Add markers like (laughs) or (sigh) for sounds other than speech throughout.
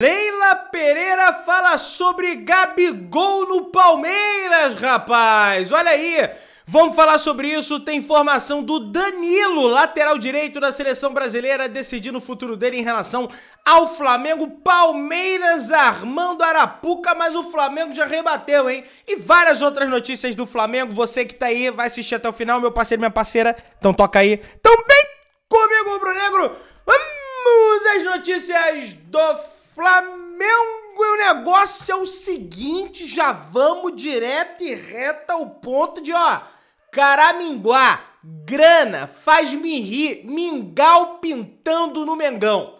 Leila Pereira fala sobre Gabigol no Palmeiras, rapaz. Olha aí. Vamos falar sobre isso. Tem informação do Danilo, lateral direito da seleção brasileira, decidindo o futuro dele em relação ao Flamengo. Palmeiras armando Arapuca, mas o Flamengo já rebateu, hein? E várias outras notícias do Flamengo. Você que tá aí, vai assistir até o final, meu parceiro, minha parceira. Então toca aí. Então bem comigo, Bruno Negro. Vamos às notícias do Flamengo Flamengo e o negócio é o seguinte, já vamos direto e reto ao ponto de, ó, caraminguá, grana, faz-me rir, mingau pintando no Mengão.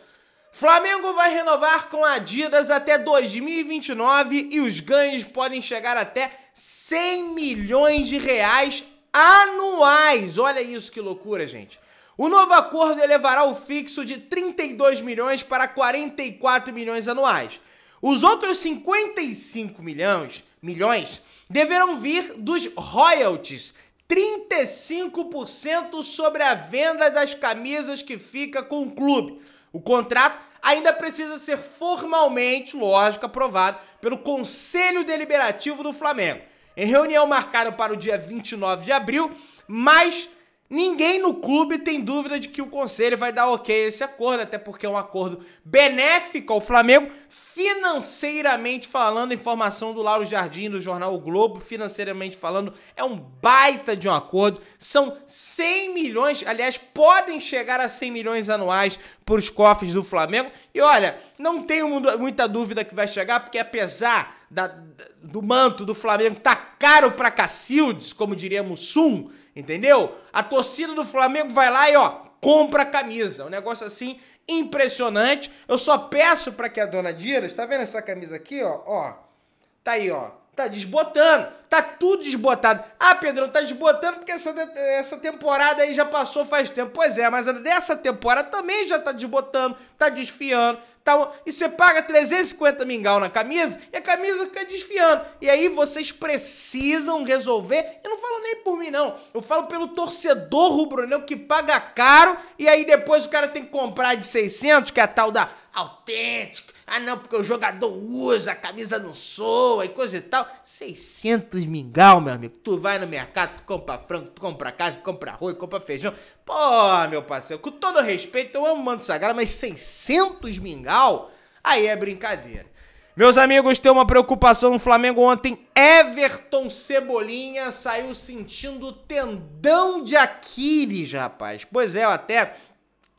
Flamengo vai renovar com a Adidas até 2029 e os ganhos podem chegar até 100 milhões de reais anuais. Olha isso que loucura, gente. O novo acordo elevará o fixo de 32 milhões para 44 milhões anuais. Os outros 55 milhões, milhões deverão vir dos royalties, 35% sobre a venda das camisas que fica com o clube. O contrato ainda precisa ser formalmente, lógico, aprovado pelo Conselho Deliberativo do Flamengo. Em reunião marcada para o dia 29 de abril, mais Ninguém no clube tem dúvida de que o conselho vai dar ok a esse acordo, até porque é um acordo benéfico ao Flamengo, financeiramente falando, informação do Lauro Jardim, do jornal o Globo, financeiramente falando, é um baita de um acordo. São 100 milhões, aliás, podem chegar a 100 milhões anuais para os cofres do Flamengo. E olha, não tenho muita dúvida que vai chegar, porque apesar da, do manto do Flamengo tá caro para Cacildes, como diria Mussum, Entendeu? A torcida do Flamengo vai lá e, ó, compra a camisa. Um negócio assim impressionante. Eu só peço para que a dona Diras, tá vendo essa camisa aqui, ó? Ó. Tá aí, ó. Tá desbotando. Tá tudo desbotado. Ah, Pedrão, tá desbotando porque essa, essa temporada aí já passou faz tempo. Pois é, mas dessa temporada também já tá desbotando, tá desfiando e você paga 350 mingau na camisa e a camisa fica desfiando. E aí vocês precisam resolver. Eu não falo nem por mim, não. Eu falo pelo torcedor rubro-negro que paga caro e aí depois o cara tem que comprar de 600, que é a tal da autêntica ah, não, porque o jogador usa, a camisa não soa e coisa e tal. 600 mingau, meu amigo. Tu vai no mercado, tu compra frango, tu compra carne, tu compra arroz, compra feijão. Pô, meu parceiro, com todo respeito, eu amo Manto Sagrado, mas 600 mingau? Aí é brincadeira. Meus amigos, tem uma preocupação no Flamengo ontem. Everton Cebolinha saiu sentindo tendão de Aquiles, rapaz. Pois é, eu até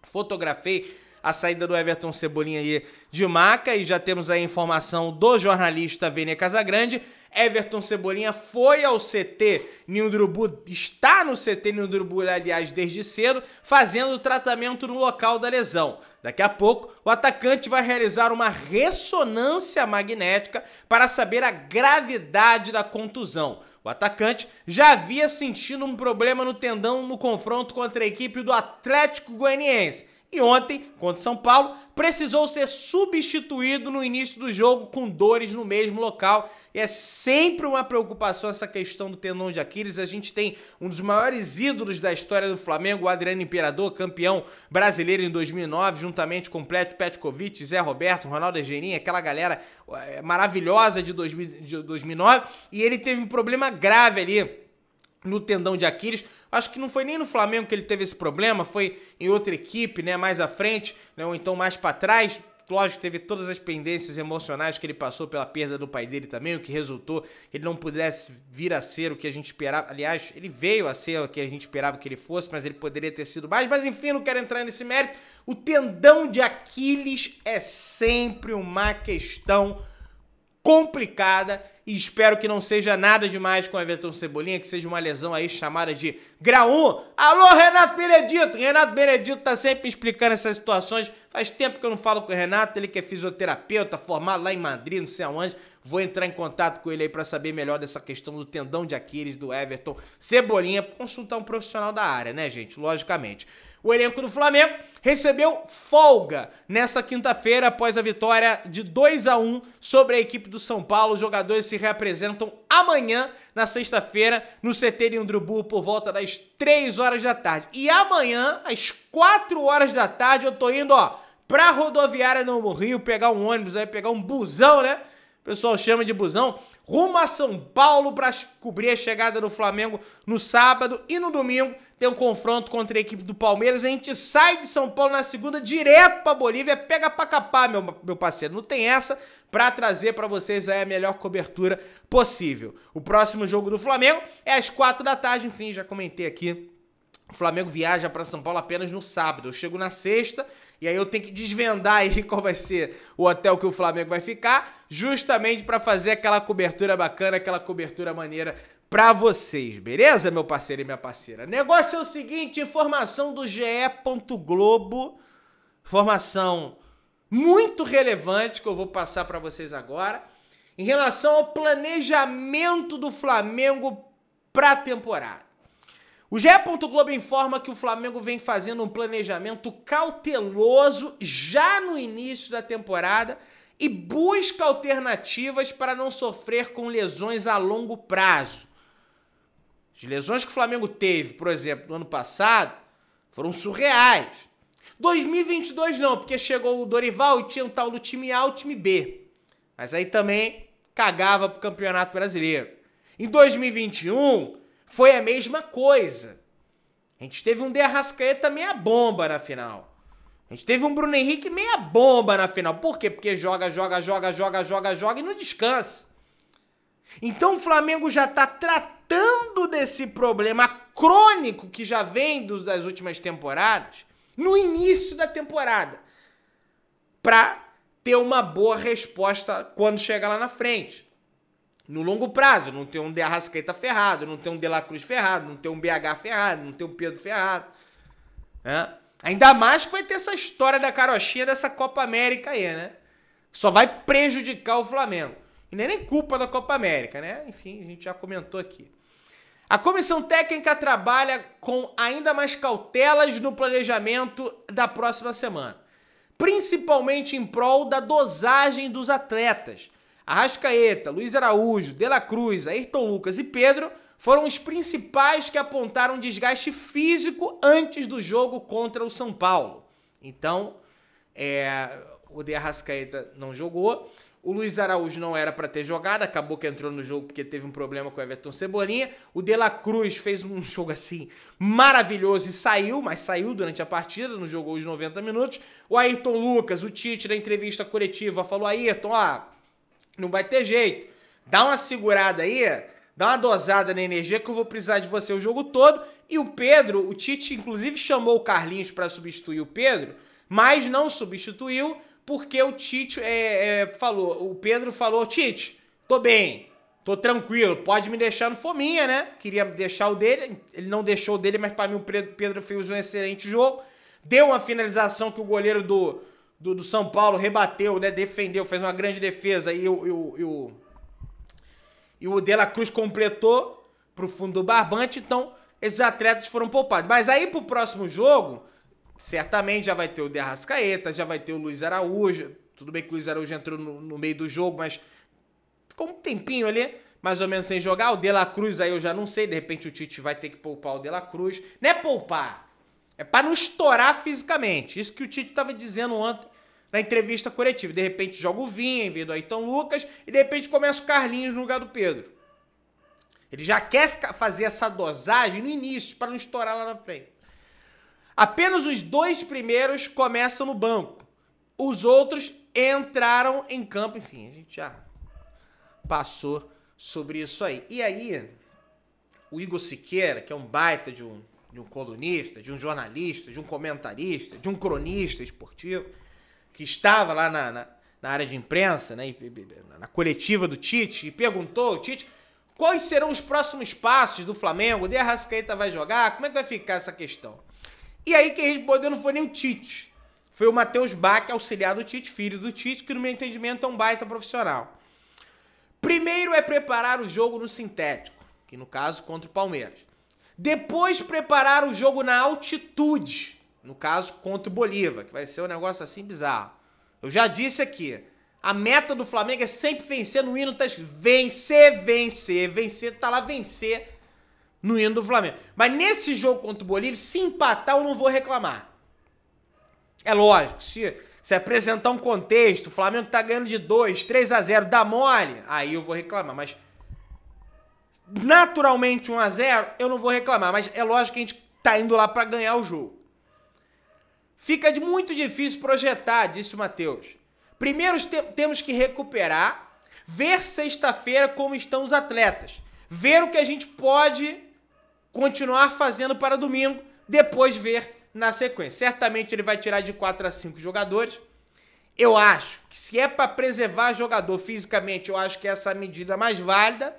fotografei a saída do Everton Cebolinha aí de maca e já temos a informação do jornalista Vene Casagrande. Everton Cebolinha foi ao CT Nildrubu, está no CT Nildrubu, aliás, desde cedo, fazendo o tratamento no local da lesão. Daqui a pouco, o atacante vai realizar uma ressonância magnética para saber a gravidade da contusão. O atacante já havia sentido um problema no tendão no confronto contra a equipe do Atlético Goianiense e ontem, contra São Paulo, precisou ser substituído no início do jogo com dores no mesmo local. E é sempre uma preocupação essa questão do tendão de Aquiles. A gente tem um dos maiores ídolos da história do Flamengo, o Adriano Imperador, campeão brasileiro em 2009, juntamente com Pleto Petkovic, Zé Roberto, Ronaldo Egerim, aquela galera eh, maravilhosa de, 2000, de 2009. E ele teve um problema grave ali no tendão de Aquiles. Acho que não foi nem no Flamengo que ele teve esse problema, foi em outra equipe, né, mais à frente, né, ou então mais para trás. Lógico, teve todas as pendências emocionais que ele passou pela perda do pai dele também, o que resultou que ele não pudesse vir a ser o que a gente esperava. Aliás, ele veio a ser o que a gente esperava que ele fosse, mas ele poderia ter sido mais. Mas enfim, não quero entrar nesse mérito. O tendão de Aquiles é sempre uma questão complicada e espero que não seja nada demais com o Everton Cebolinha, que seja uma lesão aí chamada de grau 1. Alô, Renato Benedito! Renato Benedito tá sempre explicando essas situações. Faz tempo que eu não falo com o Renato, ele que é fisioterapeuta, formado lá em Madrid, não sei aonde. Vou entrar em contato com ele aí para saber melhor dessa questão do tendão de Aquiles do Everton Cebolinha, consultar um profissional da área, né, gente? Logicamente. O elenco do Flamengo recebeu folga nessa quinta-feira após a vitória de 2 a 1 sobre a equipe do São Paulo. Os jogadores se reapresentam amanhã, na sexta-feira, no CT de Indrubu por volta das 3 horas da tarde. E amanhã, às 4 horas da tarde, eu tô indo, ó, pra rodoviária no Rio, pegar um ônibus aí, pegar um busão, né? O pessoal chama de busão, rumo a São Paulo para cobrir a chegada do Flamengo no sábado e no domingo tem um confronto contra a equipe do Palmeiras, a gente sai de São Paulo na segunda direto pra Bolívia, pega pra capar, meu, meu parceiro. Não tem essa para trazer para vocês aí a melhor cobertura possível. O próximo jogo do Flamengo é às quatro da tarde, enfim, já comentei aqui. O Flamengo viaja para São Paulo apenas no sábado. Eu chego na sexta e aí eu tenho que desvendar aí (laughs) qual vai ser o hotel que o Flamengo vai ficar, justamente para fazer aquela cobertura bacana, aquela cobertura maneira para vocês, beleza, meu parceiro e minha parceira? Negócio é o seguinte, informação do GE. Globo, informação muito relevante que eu vou passar para vocês agora, em relação ao planejamento do Flamengo para a temporada. O GE. Globo informa que o Flamengo vem fazendo um planejamento cauteloso já no início da temporada e busca alternativas para não sofrer com lesões a longo prazo. As lesões que o Flamengo teve, por exemplo, no ano passado, foram surreais. 2022 não, porque chegou o Dorival e tinha um tal do time A e o time B. Mas aí também cagava pro Campeonato Brasileiro. Em 2021 foi a mesma coisa. A gente teve um De Arrascaeta meia bomba na final. A gente teve um Bruno Henrique meia bomba na final. Por quê? Porque joga, joga, joga, joga, joga, joga e não descansa. Então o Flamengo já está tratando desse problema crônico que já vem dos, das últimas temporadas no início da temporada para ter uma boa resposta quando chega lá na frente. No longo prazo, não ter um De Arrascaeta ferrado, não ter um De La Cruz ferrado, não ter um BH ferrado, não ter um Pedro ferrado. Né? Ainda mais que vai ter essa história da carochinha dessa Copa América aí, né? Só vai prejudicar o Flamengo. E nem é nem culpa da Copa América, né? Enfim, a gente já comentou aqui. A comissão técnica trabalha com ainda mais cautelas no planejamento da próxima semana, principalmente em prol da dosagem dos atletas. Arrascaeta, Luiz Araújo, De La Cruz, Ayrton Lucas e Pedro foram os principais que apontaram desgaste físico antes do jogo contra o São Paulo. Então, é, o De Arrascaeta não jogou, o Luiz Araújo não era para ter jogado, acabou que entrou no jogo porque teve um problema com o Everton Cebolinha. O De La Cruz fez um (laughs) jogo assim maravilhoso e saiu, mas saiu durante a partida, não jogou os 90 minutos. O Ayrton Lucas, o Tite, na entrevista coletiva, falou: Ayrton, ó, não vai ter jeito, dá uma segurada aí, dá uma dosada na energia que eu vou precisar de você o jogo todo. E o Pedro, o Tite, inclusive, chamou o Carlinhos para substituir o Pedro, mas não substituiu porque o Tite é, é, falou, o Pedro falou, Tite, tô bem, tô tranquilo, pode me deixar no fominha, né? Queria deixar o dele, ele não deixou o dele, mas para mim o Pedro fez um excelente jogo. Deu uma finalização que o goleiro do, do, do São Paulo rebateu, né? Defendeu, fez uma grande defesa e o, e o, e o, e o De La Cruz completou pro fundo do barbante, então esses atletas foram poupados. Mas aí pro próximo jogo, certamente já vai ter o Derrascaeta, já vai ter o Luiz Araújo. Tudo bem que o Luiz Araújo entrou no, no meio do jogo, mas ficou um tempinho ali, mais ou menos sem jogar. O De La Cruz aí eu já não sei, de repente o Tite vai ter que poupar o De La Cruz. Não é poupar, é para não estourar fisicamente. Isso que o Tite estava dizendo ontem na entrevista coletiva. De repente joga o Vinha em vez do Aitão Lucas e de repente começa o Carlinhos no lugar do Pedro. Ele já quer fazer essa dosagem no início para não estourar lá na frente. Apenas os dois primeiros começam no banco. Os outros entraram em campo. Enfim, a gente já passou sobre isso aí. E aí, o Igor Siqueira, que é um baita de um, de um colunista, de um jornalista, de um comentarista, de um cronista esportivo, que estava lá na, na, na área de imprensa, né, na coletiva do Tite, e perguntou ao Tite quais serão os próximos passos do Flamengo, o De Arrascaeta tá, vai jogar, como é que vai ficar essa questão? E aí quem respondeu não foi nem o Tite. Foi o Matheus Bach, auxiliar do Tite, filho do Tite, que no meu entendimento é um baita profissional. Primeiro é preparar o jogo no sintético, que no caso contra o Palmeiras. Depois preparar o jogo na altitude, no caso contra o Bolívar, que vai ser um negócio assim bizarro. Eu já disse aqui, a meta do Flamengo é sempre vencer no hino, tá escrito vencer, vencer, vencer, tá lá vencer no hino do Flamengo. Mas nesse jogo contra o Bolívia, se empatar, eu não vou reclamar. É lógico, se, se apresentar um contexto, o Flamengo tá ganhando de 2, 3 a 0, dá mole, aí eu vou reclamar. Mas naturalmente 1 um a 0, eu não vou reclamar. Mas é lógico que a gente tá indo lá para ganhar o jogo. Fica muito difícil projetar, disse o Matheus. Primeiro te temos que recuperar, ver sexta-feira como estão os atletas, ver o que a gente pode continuar fazendo para domingo, depois ver na sequência. Certamente ele vai tirar de 4 a 5 jogadores. Eu acho que se é para preservar jogador fisicamente, eu acho que é essa medida mais válida.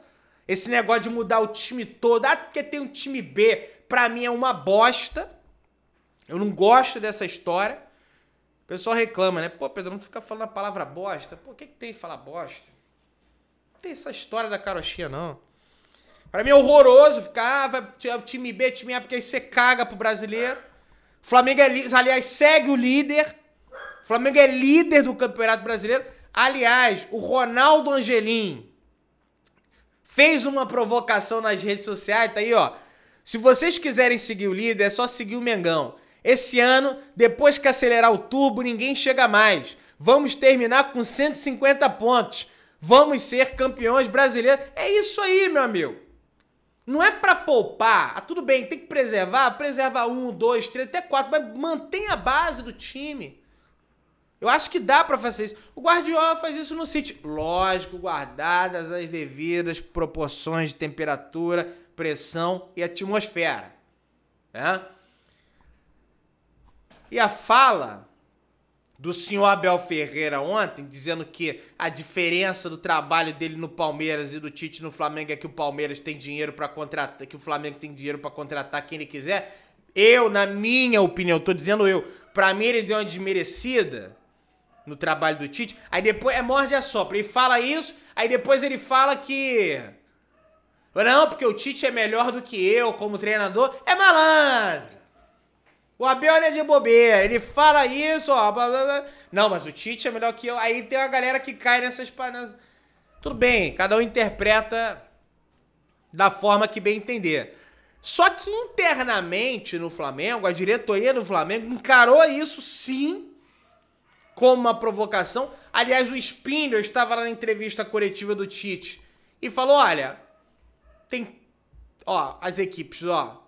Esse negócio de mudar o time todo, ah, porque tem um time B, para mim é uma bosta. Eu não gosto dessa história. O pessoal reclama, né? Pô, Pedro, não fica falando a palavra bosta. Pô, o que, que tem falar bosta? Não tem essa história da carochinha, não. Para mim é horroroso ficar, ah, vai, time B, time A, porque aí você caga pro brasileiro. O Flamengo, é, aliás, segue o líder. O Flamengo é líder do Campeonato Brasileiro. Aliás, o Ronaldo Angelim fez uma provocação nas redes sociais, tá aí, ó. Se vocês quiserem seguir o líder, é só seguir o Mengão. Esse ano, depois que acelerar o turbo, ninguém chega mais. Vamos terminar com 150 pontos. Vamos ser campeões brasileiros. É isso aí, meu amigo. Não é para poupar. Ah, tudo bem, tem que preservar. Preserva um, dois, três, até quatro. Mas mantém a base do time. Eu acho que dá para fazer isso. O Guardiola faz isso no City. Lógico, guardadas as devidas proporções de temperatura, pressão e atmosfera. Né? E a fala do senhor Abel Ferreira ontem, dizendo que a diferença do trabalho dele no Palmeiras e do Tite no Flamengo é que o Palmeiras tem dinheiro para contratar, que o Flamengo tem dinheiro para contratar quem ele quiser. Eu, na minha opinião, tô dizendo eu, para mim ele deu uma desmerecida no trabalho do Tite. Aí depois é morde a sopra, ele fala isso, aí depois ele fala que não, porque o Tite é melhor do que eu como treinador. É malandro. O Abel é de bobeira, ele fala isso, ó. Blá, blá, blá. Não, mas o Tite é melhor que eu. Aí tem a galera que cai nessas panas. Tudo bem, cada um interpreta da forma que bem entender. Só que internamente no Flamengo, a diretoria do Flamengo encarou isso sim como uma provocação. Aliás, o Spindler estava lá na entrevista coletiva do Tite e falou: olha, tem. Ó, as equipes, ó.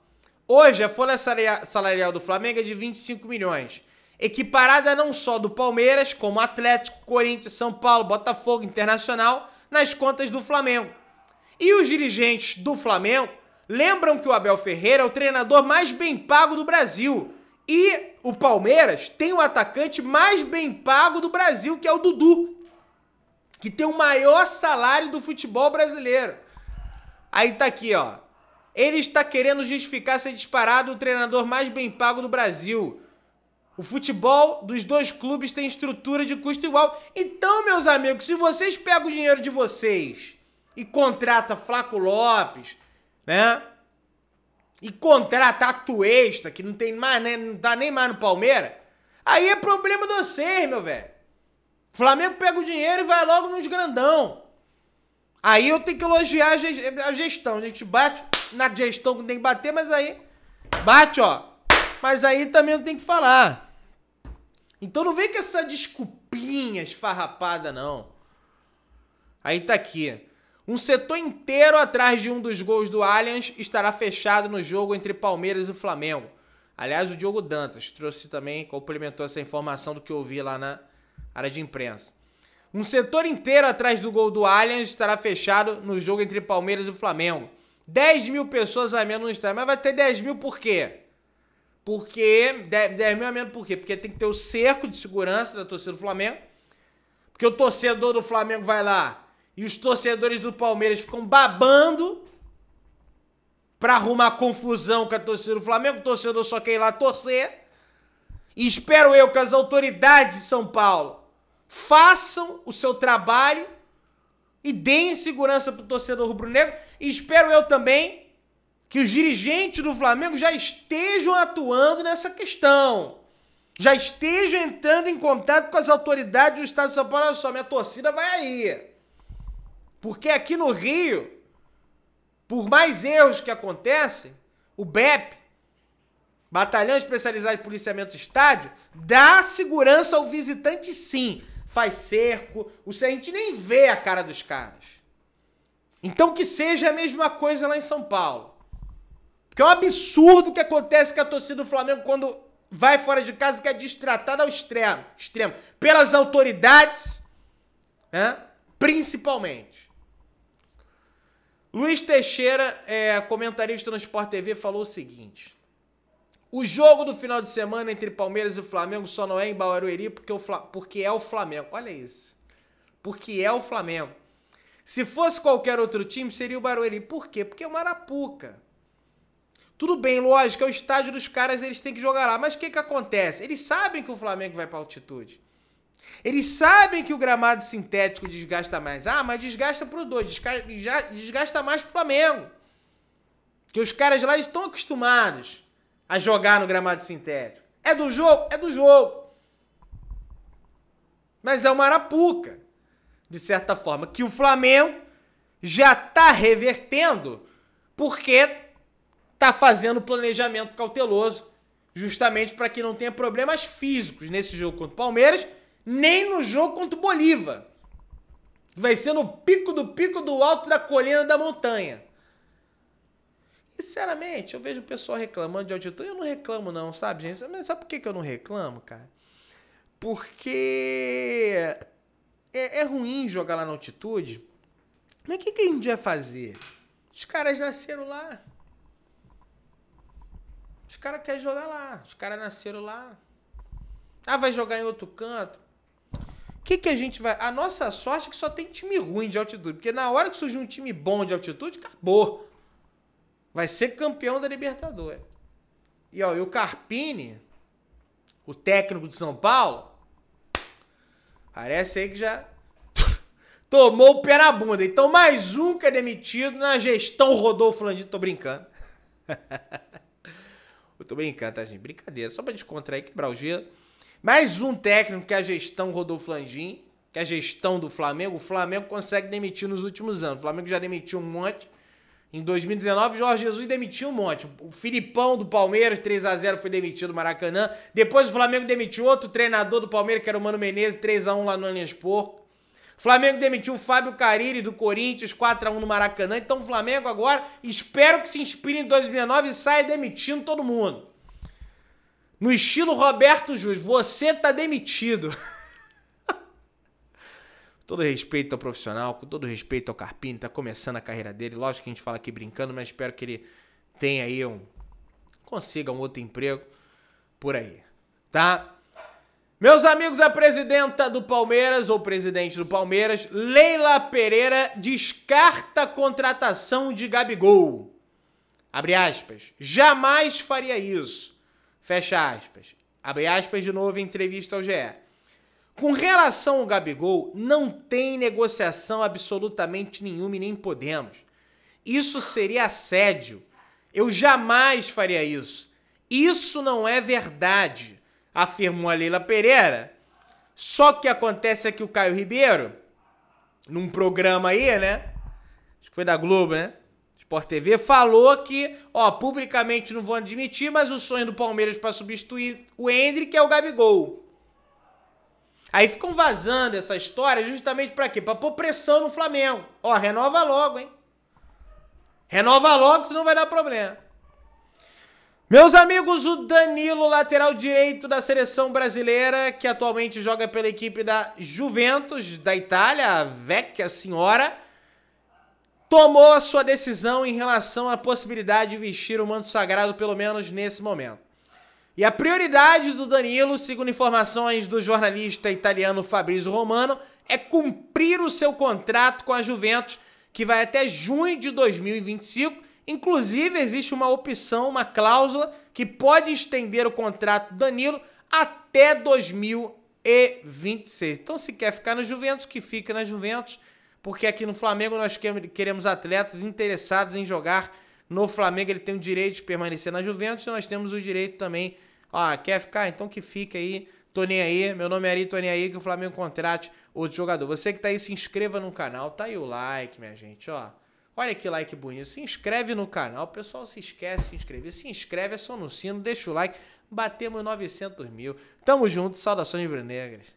Hoje, a folha salarial do Flamengo é de 25 milhões. Equiparada não só do Palmeiras, como Atlético, Corinthians, São Paulo, Botafogo, Internacional, nas contas do Flamengo. E os dirigentes do Flamengo lembram que o Abel Ferreira é o treinador mais bem pago do Brasil. E o Palmeiras tem o atacante mais bem pago do Brasil, que é o Dudu, que tem o maior salário do futebol brasileiro. Aí tá aqui, ó. Ele está querendo justificar ser disparado o treinador mais bem pago do Brasil. O futebol dos dois clubes tem estrutura de custo igual. Então, meus amigos, se vocês pegam o dinheiro de vocês e contrata Flaco Lopes, né? E contrata a Tuesta, que não tem mais, né? não tá nem mais no Palmeiras, aí é problema de vocês, meu velho. Flamengo pega o dinheiro e vai logo nos grandão. Aí eu tenho que elogiar a gestão. A gente bate na gestão que tem que bater, mas aí bate, ó. Mas aí também não tem que falar. Então não vem com essa desculpinha esfarrapada, não. Aí tá aqui. Um setor inteiro atrás de um dos gols do Allianz estará fechado no jogo entre Palmeiras e Flamengo. Aliás, o Diogo Dantas trouxe também, complementou essa informação do que eu vi lá na área de imprensa. Um setor inteiro atrás do gol do Allianz estará fechado no jogo entre Palmeiras e Flamengo. 10 mil pessoas a menos no Instagram. Mas vai ter 10 mil por quê? Porque. 10, mil a menos por quê? Porque tem que ter o cerco de segurança da torcida do Flamengo. Porque o torcedor do Flamengo vai lá e os torcedores do Palmeiras ficam babando pra arrumar confusão com a torcida do Flamengo. O torcedor só quer ir lá torcer. E espero eu que as autoridades de São Paulo façam o seu trabalho e deem segurança para o torcedor rubro-negro. E espero eu também que os dirigentes do Flamengo já estejam atuando nessa questão. Já estejam entrando em contato com as autoridades do Estado de São Paulo. Olha só, minha torcida vai aí. Porque aqui no Rio, por mais erros que acontecem, o BEP, Batalhão Especializado de Policiamento Estádio, dá segurança ao visitante sim faz cerco. O, a gente nem vê a cara dos caras. Então que seja a mesma coisa lá em São Paulo. Porque é um absurdo o que acontece com a torcida do Flamengo quando vai fora de casa que é destratada ao extremo, extremo pelas autoridades, né? principalmente. Luiz Teixeira, é, comentarista no Sport TV, falou o seguinte: o jogo do final de semana entre Palmeiras e Flamengo só não é em Barueri porque, o Fla... porque é o Flamengo. Olha isso. Porque é o Flamengo. Se fosse qualquer outro time, seria o Barueri. Por quê? Porque é o Marapuca. Tudo bem, lógico, é o estádio dos caras, eles têm que jogar lá. Mas o que, que acontece? Eles sabem que o Flamengo vai para altitude. Eles sabem que o gramado sintético desgasta mais. Ah, mas desgasta pro dois, desgasta, desgasta mais pro Flamengo. Que os caras lá estão acostumados a jogar no gramado sintético. É do jogo? É do jogo. Mas é uma arapuca, de certa forma, que o Flamengo já está revertendo porque está fazendo planejamento cauteloso justamente para que não tenha problemas físicos nesse jogo contra o Palmeiras, nem no jogo contra o Bolívar. Vai ser no pico do pico do alto da colina da montanha sinceramente, eu vejo o pessoal reclamando de altitude. Eu não reclamo, não, sabe, gente? Mas sabe por que, eu não reclamo, cara? Porque é, é ruim jogar lá na altitude. Mas o que, que a gente vai fazer? Os caras nasceram lá. Os caras querem jogar lá. Os caras nasceram lá. Ah, vai jogar em outro canto. O que, que a gente vai. A nossa sorte é que só tem time ruim de altitude. Porque na hora que surgiu um time bom de altitude, acabou vai ser campeão da Libertadores. E, ó, e o Carpini, o técnico de São Paulo, parece aí que já (laughs) tomou o pé na bunda. Então, mais um que é demitido na gestão Rodolfo Landim. Tô brincando. (laughs) Eu tô brincando, tá, gente? Brincadeira. Só pra descontrair, quebrar o gelo. Mais um técnico que é a gestão Rodolfo Landim, que é a gestão do Flamengo. O Flamengo consegue demitir nos últimos anos. O Flamengo já demitiu um monte. Em 2019, Jorge Jesus demitiu um monte. O Filipão do Palmeiras, 3 a 0 foi demitido do Maracanã. Depois o Flamengo demitiu outro treinador do Palmeiras, que era o Mano Menezes, 3 a 1 lá no Allianz Porco. O Flamengo demitiu o Fábio Cariri do Corinthians, 4 a 1 no Maracanã. Então o Flamengo agora, espero que se inspire em 2019 e saia demitindo todo mundo. No estilo Roberto Jus, você tá demitido. (laughs) todo respeito ao profissional, com todo respeito ao Carpini, tá começando a carreira dele. Lógico que a gente fala aqui brincando, mas espero que ele tenha aí um. consiga um outro emprego por aí, tá? Meus amigos, a presidenta do Palmeiras, ou presidente do Palmeiras, Leila Pereira, descarta a contratação de Gabigol. Abre aspas. Jamais faria isso. Fecha aspas. Abre aspas de novo em entrevista ao GE. Com relação ao Gabigol, não tem negociação absolutamente nenhuma e nem podemos. Isso seria assédio. Eu jamais faria isso. Isso não é verdade, afirmou a Leila Pereira. Só que acontece é que o Caio Ribeiro, num programa aí, né? Acho que foi da Globo, né? Sport TV, falou que, ó, publicamente não vou admitir, mas o sonho do Palmeiras para substituir o Hendrick é o Gabigol. Aí ficam vazando essa história justamente para quê? Para pôr pressão no Flamengo. Ó, renova logo, hein? Renova logo, senão vai dar problema. Meus amigos, o Danilo, lateral direito da seleção brasileira, que atualmente joga pela equipe da Juventus da Itália, a Vecchia Senhora, tomou a sua decisão em relação à possibilidade de vestir o manto sagrado, pelo menos nesse momento. E a prioridade do Danilo, segundo informações do jornalista italiano Fabrizio Romano, é cumprir o seu contrato com a Juventus, que vai até junho de 2025. Inclusive, existe uma opção, uma cláusula, que pode estender o contrato do Danilo até 2026. Então, se quer ficar na Juventus, que fique na Juventus, porque aqui no Flamengo nós queremos atletas interessados em jogar no Flamengo ele tem o direito de permanecer na Juventus e nós temos o direito também. Ah, quer ficar? Então que fica aí. Tô nem aí. Meu nome é Ari, tô nem aí que o Flamengo contrate outro jogador. Você que tá aí, se inscreva no canal. Tá aí o like, minha gente, ó. Olha que like bonito. Se inscreve no canal. O pessoal se esquece de se inscrever. Se inscreve, é só no sino, deixa o like. Batemos 900 mil. Tamo junto. Saudações, Brunegras.